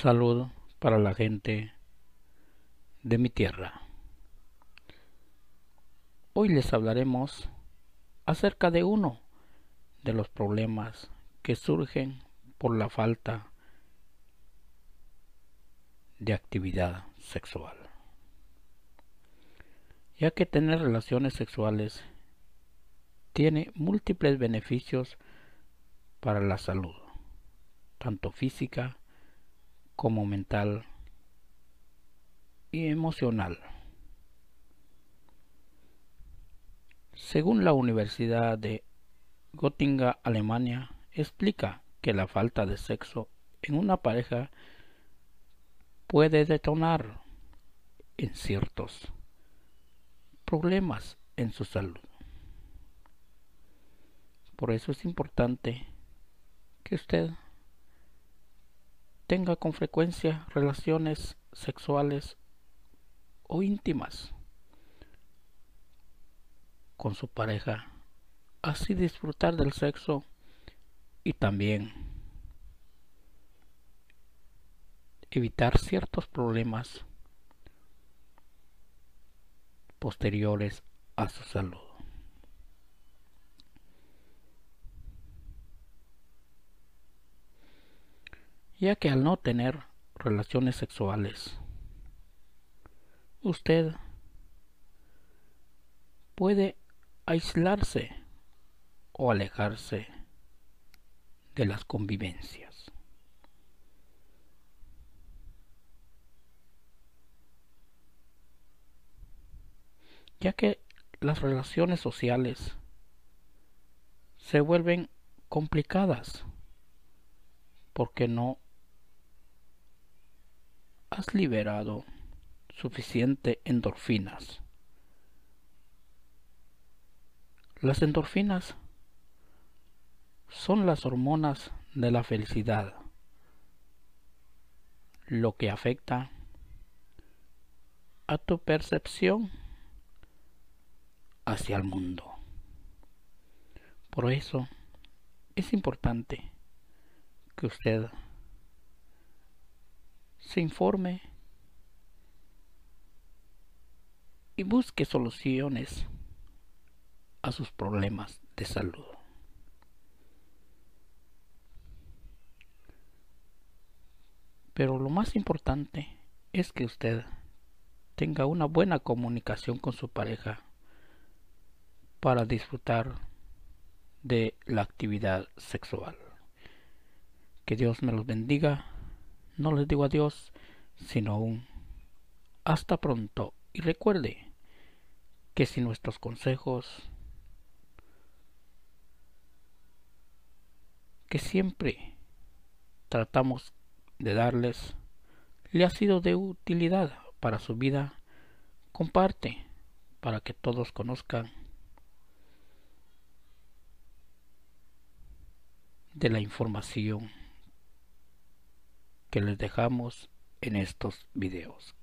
Salud para la gente de mi tierra. Hoy les hablaremos acerca de uno de los problemas que surgen por la falta de actividad sexual. Ya que tener relaciones sexuales tiene múltiples beneficios para la salud, tanto física como mental y emocional. Según la Universidad de Göttingen, Alemania, explica que la falta de sexo en una pareja puede detonar en ciertos problemas en su salud. Por eso es importante que usted tenga con frecuencia relaciones sexuales o íntimas con su pareja, así disfrutar del sexo y también evitar ciertos problemas posteriores a su salud. ya que al no tener relaciones sexuales, usted puede aislarse o alejarse de las convivencias. Ya que las relaciones sociales se vuelven complicadas porque no liberado suficiente endorfinas. Las endorfinas son las hormonas de la felicidad, lo que afecta a tu percepción hacia el mundo. Por eso es importante que usted se informe y busque soluciones a sus problemas de salud. Pero lo más importante es que usted tenga una buena comunicación con su pareja para disfrutar de la actividad sexual. Que Dios me los bendiga no les digo adiós, sino un hasta pronto. Y recuerde que si nuestros consejos, que siempre tratamos de darles, le ha sido de utilidad para su vida, comparte para que todos conozcan de la información que les dejamos en estos videos.